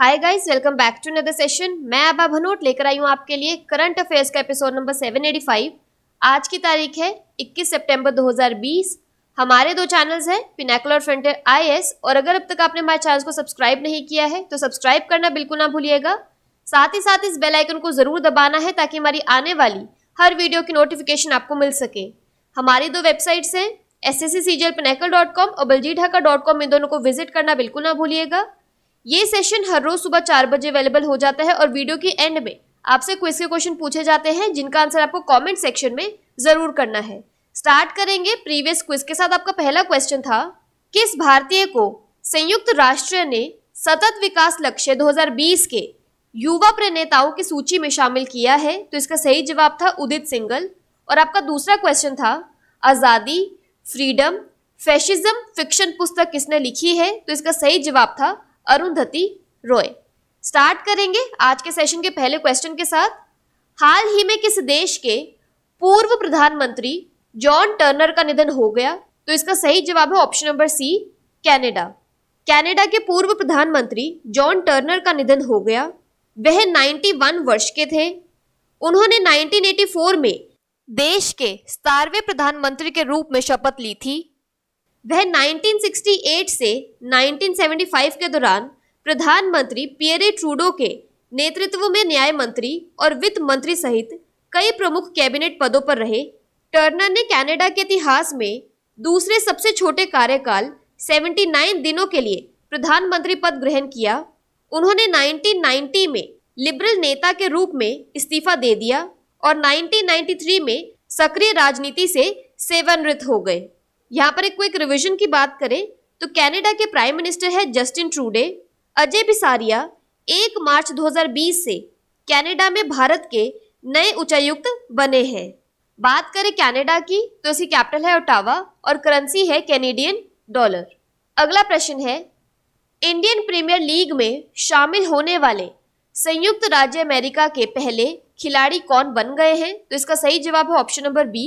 hi guys welcome back to another session मैं आबा भनोट लेकर आई हूँ आपके लिए करंट अफेयर्स का एपिसोड नंबर 785 आज की तारीख है 21 सितंबर 2020 हमारे दो चैनल्स हैं पिनाकल और फ्रंटर आई और अगर अब तक आपने हमारे चैनल को सब्सक्राइब नहीं किया है तो सब्सक्राइब करना बिल्कुल ना भूलिएगा साथ ही साथ इस बेलाइकन को ज़रूर दबाना है ताकि हमारी आने वाली हर वीडियो की नोटिफिकेशन आपको मिल सके हमारी दो वेबसाइट्स हैं S S C C G L pinnacle dot com और बलजी ढाका डॉट कॉम इन दोनों को विजिट करना बिल्कुल ना भूलिएगा ये सेशन हर रोज सुबह चार बजे अवेलेबल हो जाता है और वीडियो के एंड में आपसे क्विज के क्वेश्चन पूछे जाते हैं जिनका आंसर आपको कमेंट सेक्शन में जरूर करना है स्टार्ट करेंगे प्रीवियस क्विज के साथ आपका पहला क्वेश्चन था किस भारतीय को संयुक्त राष्ट्र ने सतत विकास लक्ष्य 2020 के युवा प्रणेताओं की सूची में शामिल किया है तो इसका सही जवाब था उदित सिंगल और आपका दूसरा क्वेश्चन था आज़ादी फ्रीडम फैशिज्म फिक्शन पुस्तक किसने लिखी है तो इसका सही जवाब था अरुंधति रॉय स्टार्ट करेंगे आज के सेशन के पहले क्वेश्चन के साथ हाल ही में किस देश के पूर्व प्रधानमंत्री जॉन टर्नर का निधन हो गया तो इसका सही जवाब है option number C Canada Canada के पूर्व प्रधानमंत्री जॉन टर्नर का निधन हो गया वह 91 वर्ष के थे उन्होंने 1984 में देश के सतारवे प्रधानमंत्री के रूप में शपथ ली थी वह 1968 से 1975 के दौरान प्रधानमंत्री पियरे ट्रूडो के नेतृत्व में न्याय मंत्री और वित्त मंत्री सहित कई प्रमुख कैबिनेट पदों पर रहे टर्नर ने कनाडा के इतिहास में दूसरे सबसे छोटे कार्यकाल 79 दिनों के लिए प्रधानमंत्री पद ग्रहण किया उन्होंने 1990 में लिबरल नेता के रूप में इस्तीफा दे दिया और 1993 में सक्रिय राजनीति से सेवानिवृत्त हो गए यहाँ पर एक क्विक रिविजन की बात करें तो कैनेडा के प्राइम मिनिस्टर है जस्टिन ट्रूडे अजय बिसारिया एक मार्च 2020 से कैनेडा में भारत के नए उच्चायुक्त बने हैं बात करें कैनेडा की तो इसकी कैपिटल है ओटावा और करेंसी है कैनेडियन डॉलर अगला प्रश्न है इंडियन प्रीमियर लीग में शामिल होने वाले संयुक्त राज्य अमेरिका के पहले खिलाड़ी कौन बन गए हैं तो इसका सही जवाब है option number B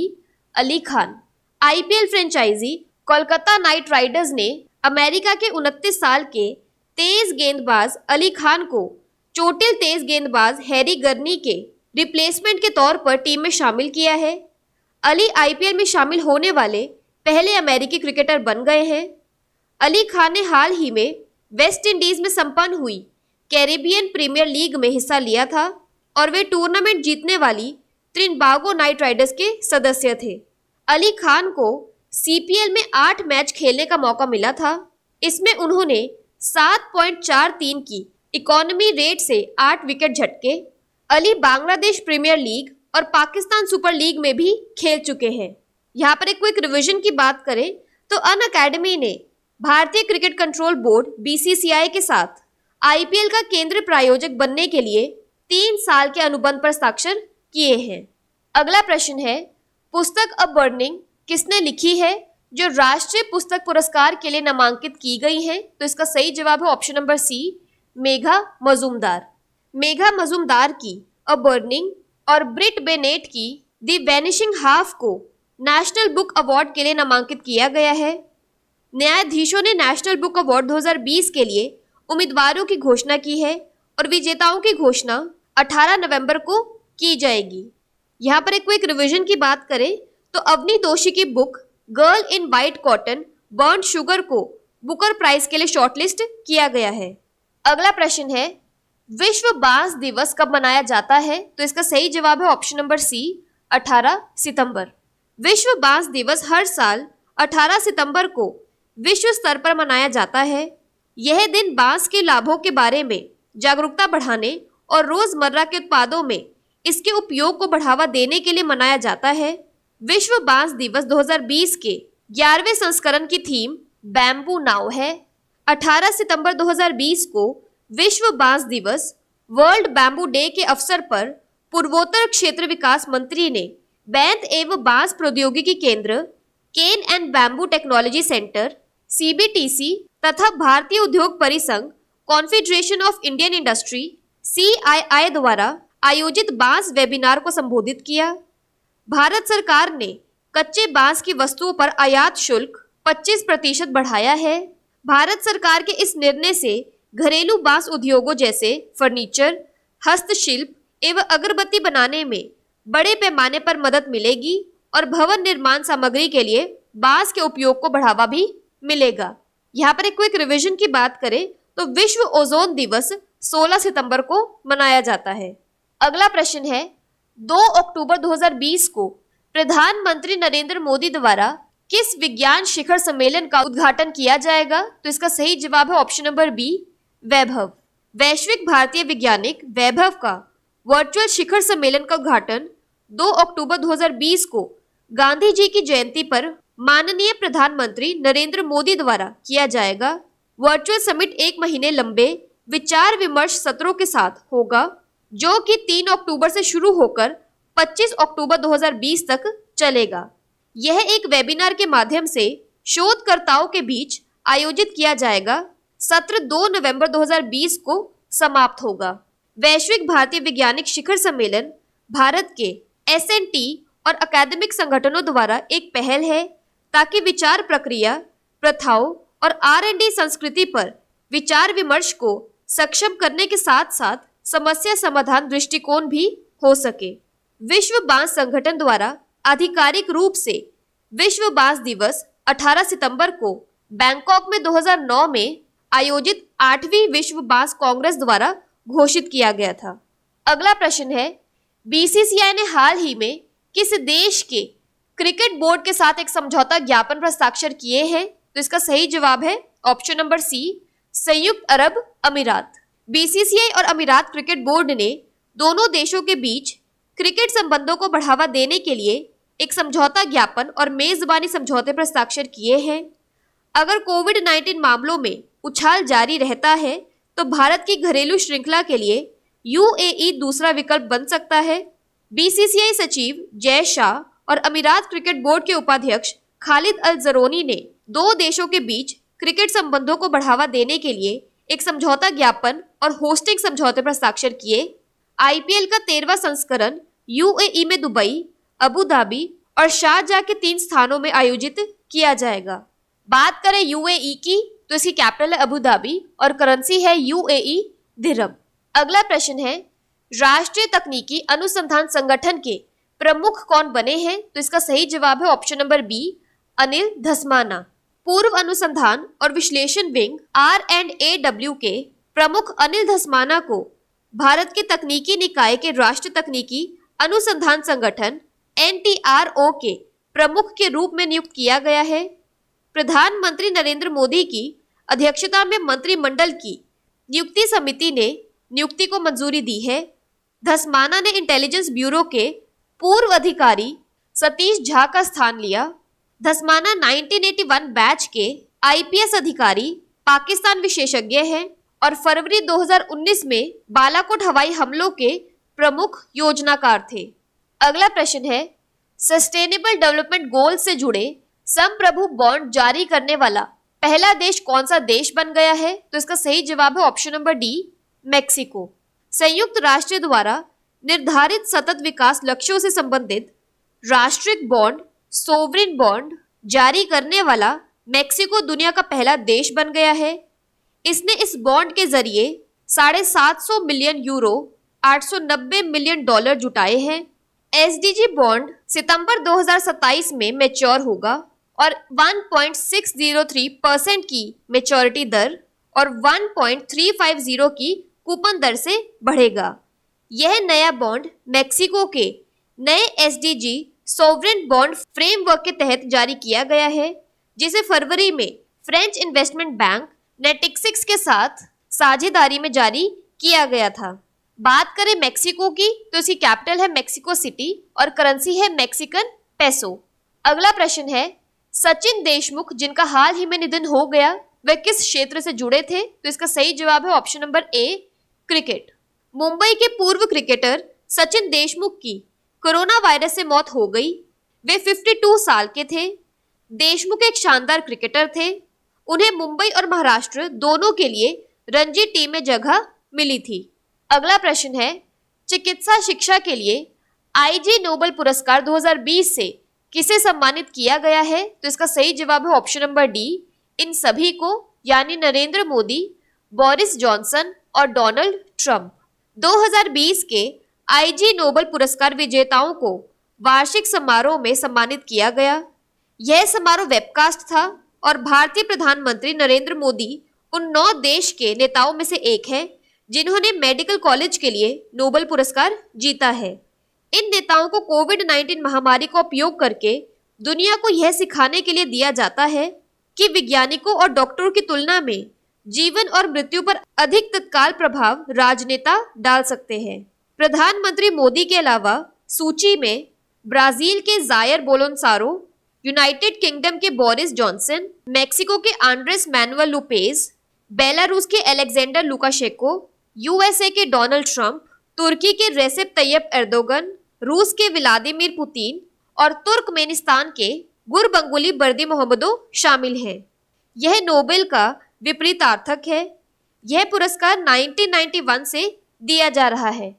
Ali Khan IPL franchise Kolkata knight riders ने अमेरिका के उनतीस साल के तेज गेंदबाज अली खान को चोटिल तेज गेंदबाज हैरी गर्नी के रिप्लेसमेंट के तौर पर टीम में शामिल किया है अली आईपीएल में शामिल होने वाले पहले अमेरिकी क्रिकेटर बन गए हैं अली खान ने हाल ही में वेस्ट इंडीज में संपन्न हुई कैरेबियन प्रीमियर लीग में हिस्सा लिया था और वे टूर्नामेंट जीतने वाली त्रिनबागो नाइट राइडर्स के सदस्य थे अली खान को सीपीएल में आठ मैच खेलने का मौका मिला था इसमें उन्होंने सात पॉइंट चार तीन की इकोनॉमी रेट से आठ विकेट झटके अली बांग्लादेश प्रीमियर लीग और पाकिस्तान सुपर लीग में भी खेल चुके हैं यहाँ पर एक क्विक रिविजन की बात करें तो अन अकेडमी ने भारतीय क्रिकेट कंट्रोल बोर्ड बीसीसीआई के साथ आईपीएल का केंद्र प्रायोजक बनने के लिए तीन साल के अनुबंध पर हस्ताक्षर किए हैं अगला प्रश्न है पुस्तक अ बर्निंग किसने लिखी है जो राष्ट्रीय पुस्तक पुरस्कार के लिए नामांकित की गई हैं तो इसका सही जवाब है option number C Megha Majumdar Megha Majumdar की अ बर्निंग और ब्रिट बेनेट की दी वैनिशिंग हाफ को नेशनल बुक अवार्ड के लिए नामांकित किया गया है न्यायाधीशों ने नेशनल बुक अवार्ड 2020 के लिए उम्मीदवारों की घोषणा की है और विजेताओं की घोषणा 18 नवंबर को की जाएगी यहाँ पर एक क्विक रिविजन की बात करें तो अवनी दोषी की book girl in white cotton burn sugar को बुकर प्राइज के लिए शॉर्टलिस्ट किया गया है अगला प्रश्न है विश्व बांस दिवस कब मनाया जाता है तो इसका सही जवाब है ऑप्शन नंबर सी 18 सितंबर विश्व बांस दिवस हर साल 18 सितंबर को विश्व स्तर पर मनाया जाता है यह दिन बांस के लाभों के बारे में जागरूकता बढ़ाने और रोजमर्रा के उत्पादों में इसके उपयोग को बढ़ावा देने के लिए मनाया जाता है विश्व बांस दिवस 2020 के ग्यारहवें संस्करण की थीम बैम्बू नाव है 18 सितंबर 2020 को विश्व बांस दिवस वर्ल्ड बैम्बू डे के अवसर पर पूर्वोत्तर क्षेत्र विकास मंत्री ने बैंत एवं बांस प्रौद्योगिकी केंद्र cane and bamboo technology centre CBTC तथा भारतीय उद्योग परिसंघ confederation of Indian industry C द्वारा आयोजित बांस वेबिनार को संबोधित किया भारत सरकार ने कच्चे बांस की वस्तुओं पर आयात शुल्क 25 प्रतिशत बढ़ाया है भारत सरकार के इस निर्णय से घरेलू बांस उद्योगों जैसे फर्नीचर हस्तशिल्प एवं अगरबत्ती बनाने में बड़े पैमाने पर मदद मिलेगी और भवन निर्माण सामग्री के लिए बांस के उपयोग को बढ़ावा भी मिलेगा यहाँ पर एक क्विक रिविजन की बात करें तो विश्व ओजोन दिवस 16 सितंबर को मनाया जाता है अगला प्रश्न है 2 अक्टूबर 2020 को प्रधानमंत्री नरेंद्र मोदी द्वारा किस विज्ञान शिखर सम्मेलन का उद्घाटन किया जाएगा तो इसका सही जवाब है ऑप्शन नंबर बी वैभव वैश्विक भारतीय वैज्ञानिक वैभव का वर्चुअल शिखर सम्मेलन का उद्घाटन 2 अक्टूबर 2020 को गांधी जी की जयंती पर माननीय प्रधानमंत्री नरेंद्र मोदी द्वारा किया जाएगा वर्चुअल समिट एक महीने लंबे विचार विमर्श सत्रों के साथ होगा जो कि 3 अक्टूबर से शुरू होकर 25 अक्टूबर 2020 तक चलेगा यह एक वेबिनार के माध्यम से शोधकर्ताओं के बीच आयोजित किया जाएगा सत्र 2 नवंबर 2020 को समाप्त होगा वैश्विक भारतीय वैज्ञानिक शिखर सम्मेलन भारत के एस और अकादमिक संगठनों द्वारा एक पहल है ताकि विचार प्रक्रिया प्रथाओं और आर संस्कृति पर विचार विमर्श को सक्षम करने के साथ साथ समस्या समाधान दृष्टिकोण भी हो सके विश्व बांस संगठन द्वारा आधिकारिक रूप से विश्व बांस दिवस 18 सितंबर को बैंकॉक में 2009 में आयोजित आठवीं विश्व बांस कांग्रेस द्वारा घोषित किया गया था अगला प्रश्न है बीसीसीआई ने हाल ही में किस देश के क्रिकेट बोर्ड के साथ एक समझौता ज्ञापन पर हस्ताक्षर किए हैं तो इसका सही जवाब है ऑप्शन नंबर सी संयुक्त अरब अमीरात बीसीसीआई और अमीरात क्रिकेट बोर्ड ने दोनों देशों के बीच क्रिकेट संबंधों को बढ़ावा देने के लिए एक समझौता ज्ञापन और मेजबानी समझौते पर हस्ताक्षर किए हैं अगर कोविड 19 मामलों में उछाल जारी रहता है तो भारत की घरेलू श्रृंखला के लिए यूएई दूसरा विकल्प बन सकता है बीसीसीआई सचिव जय शाह और अमीरात क्रिकेट बोर्ड के उपाध्यक्ष खालिद अल जरोनी ने दो देशों के बीच क्रिकेट संबंधों को बढ़ावा देने के लिए एक समझौता ज्ञापन और होस्टिंग समझौते पर हस्ताक्षर किए आईपीएल का तेरवा संस्करण यूएई e में दुबई अबू धाबी और शारजाह के तीन स्थानों में आयोजित किया जाएगा बात करें यूएई e की तो इसकी कैपिटल है अबू धाबी और करेंसी है यूएई दिरम e अगला प्रश्न है राष्ट्रीय तकनीकी अनुसंधान संगठन के प्रमुख कौन बने हैं तो इसका सही जवाब है option number B Anil Dhasmana पूर्व अनुसंधान और विश्लेषण wing R and A W के प्रमुख अनिल धस्माना को भारत के तकनीकी निकाय के राष्ट्र तकनीकी अनुसंधान संगठन एन के प्रमुख के रूप में नियुक्त किया गया है प्रधानमंत्री नरेंद्र मोदी की अध्यक्षता में मंत्रिमंडल की नियुक्ति समिति ने नियुक्ति को मंजूरी दी है धस्माना ने इंटेलिजेंस ब्यूरो के पूर्व अधिकारी सतीश झा का स्थान लिया धस्माना 1981 बैच के आईपीएस अधिकारी पाकिस्तान विशेषज्ञ हैं और फरवरी 2019 में बालाकोट हवाई हमलों के प्रमुख योजनाकार थे अगला प्रश्न है सस्टेनेबल डेवलपमेंट गोल से जुड़े संप्रभु बॉन्ड जारी करने वाला पहला देश कौन सा देश बन गया है तो इसका सही जवाब है ऑप्शन नंबर डी मेक्सिको संयुक्त राष्ट्र द्वारा निर्धारित सतत विकास लक्ष्यों से संबंधित राष्ट्रिक बॉन्ड सोवरिन बॉन्ड जारी करने वाला मेक्सिको दुनिया का पहला देश बन गया है इसने इस बॉन्ड के जरिए साढ़े सात सौ मिलियन यूरो नब्बे मिलियन डॉलर जुटाए हैं एस बॉन्ड सितंबर 2027 में मेच्योर होगा और 1.603 परसेंट की मेच्योरिटी दर और 1.350 की कूपन दर से बढ़ेगा यह नया बॉन्ड मेक्सिको के नए एस सोवरेन बॉन्ड फ्रेमवर्क के तहत जारी किया गया है जिसे फरवरी में फ्रेंच इन्वेस्टमेंट बैंक नेटिक्सिक्स के साथ साझेदारी में जारी किया गया था बात करें मेक्सिको की तो इसकी कैपिटल है मेक्सिको सिटी और करेंसी है मेक्सिकन पैसो अगला प्रश्न है सचिन देशमुख जिनका हाल ही में निधन हो गया वह किस क्षेत्र से जुड़े थे तो इसका सही जवाब है option number A cricket Mumbai के पूर्व क्रिकेटर सचिन देशमुख की कोरोना वायरस से मौत हो गई वे 52 साल के थे देशमुख एक शानदार क्रिकेटर थे उन्हें मुंबई और महाराष्ट्र दोनों के लिए रणजी टीम में जगह मिली थी अगला प्रश्न है चिकित्सा शिक्षा के लिए आईजी नोबल पुरस्कार 2020 से किसे सम्मानित किया गया है तो इसका सही जवाब है ऑप्शन नंबर डी इन सभी को यानी नरेंद्र मोदी बोरिस जॉनसन और डोनाल्ड ट्रंप 2020 के आईजी नोबल पुरस्कार विजेताओं को वार्षिक समारोह में सम्मानित किया गया यह समारोह वेबकास्ट था और भारतीय प्रधानमंत्री नरेंद्र मोदी उन नौ देश के नेताओं में से एक हैं जिन्होंने मेडिकल कॉलेज के लिए नोबल पुरस्कार जीता है इन नेताओं को कोविड 19 महामारी का उपयोग करके दुनिया को यह सिखाने के लिए दिया जाता है कि वैज्ञानिकों और डॉक्टरों की तुलना में जीवन और मृत्यु पर अधिक तत्काल प्रभाव राजनेता डाल सकते हैं प्रधानमंत्री मोदी के अलावा सूची में ब्राजील के जायर बोलोनसारो यूनाइटेड किंगडम के बोरिस जॉनसन मेक्सिको के आंड्रेस मैनुअल लुपेज बेलारूस के एलेक्जेंडर लुकाशेको यूएसए के डोनाल्ड ट्रंप तुर्की के रेसिप तैयब एर्दोगन रूस के व्लादिमिर पुतिन और तुर्कमेनिस्तान के गुरबंगुली बर्दी मोहम्मदो शामिल हैं यह नोबेल का विपरीतार्थक है यह पुरस्कार 1991 से दिया जा रहा है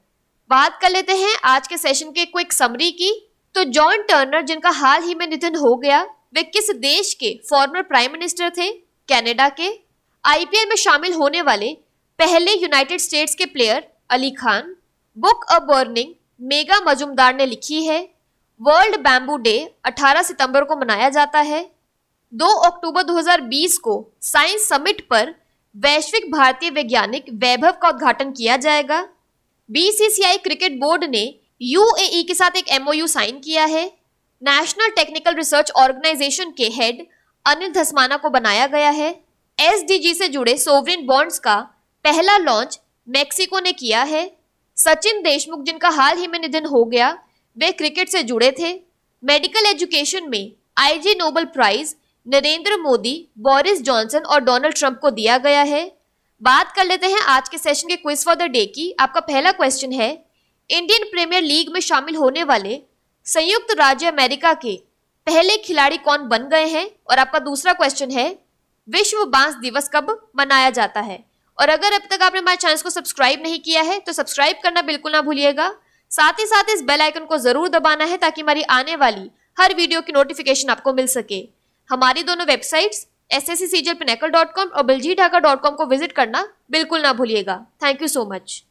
बात कर लेते हैं आज के सेशन के क्विक समरी की तो जॉन टर्नर जिनका हाल ही में निधन हो गया वे किस देश के फॉर्मर प्राइम मिनिस्टर थे कनाडा के आईपीएल में शामिल होने वाले पहले यूनाइटेड स्टेट्स के player Ali Khan book a burning Megha Majumdar ने लिखी है वर्ल्ड बैम्बू डे 18 सितंबर को मनाया जाता है 2 अक्टूबर 2020 को साइंस समिट पर वैश्विक भारतीय वैज्ञानिक वैभव का उद्घाटन किया जाएगा बीसीसीआई क्रिकेट बोर्ड ने यूएई e के साथ एक एमओयू साइन किया है नेशनल टेक्निकल रिसर्च ऑर्गेनाइजेशन के हेड अनिल धस्माना को बनाया गया है एसडीजी से जुड़े सोवरिन बॉन्ड्स का पहला लॉन्च मेक्सिको ने किया है सचिन देशमुख जिनका हाल ही में निधन हो गया वे क्रिकेट से जुड़े थे मेडिकल एजुकेशन में Ig Nobel prize Narendra Modi Boris Johnson और डोनाल्ड ट्रंप को दिया गया है बात कर लेते हैं आज के सेशन के क्विज फॉर द डे की आपका पहला क्वेश्चन है इंडियन प्रीमियर लीग में शामिल होने वाले संयुक्त राज्य अमेरिका के पहले खिलाड़ी कौन बन गए हैं और आपका दूसरा क्वेश्चन है विश्व बांस दिवस कब मनाया जाता है और अगर अब तक आपने हमारे चैनल को सब्सक्राइब नहीं किया है तो सब्सक्राइब करना बिल्कुल ना भूलिएगा साथ ही साथ इस बेल आइकन को जरूर दबाना है ताकि हमारी आने वाली हर वीडियो की नोटिफिकेशन आपको मिल सके हमारी दोनों वेबसाइट्स एस एस सी सीजर पिनेकल डॉट कॉम और बिलजी ढाका डॉट कॉम को विजिट करना बिल्कुल ना भूलिएगा थैंक यू सो मच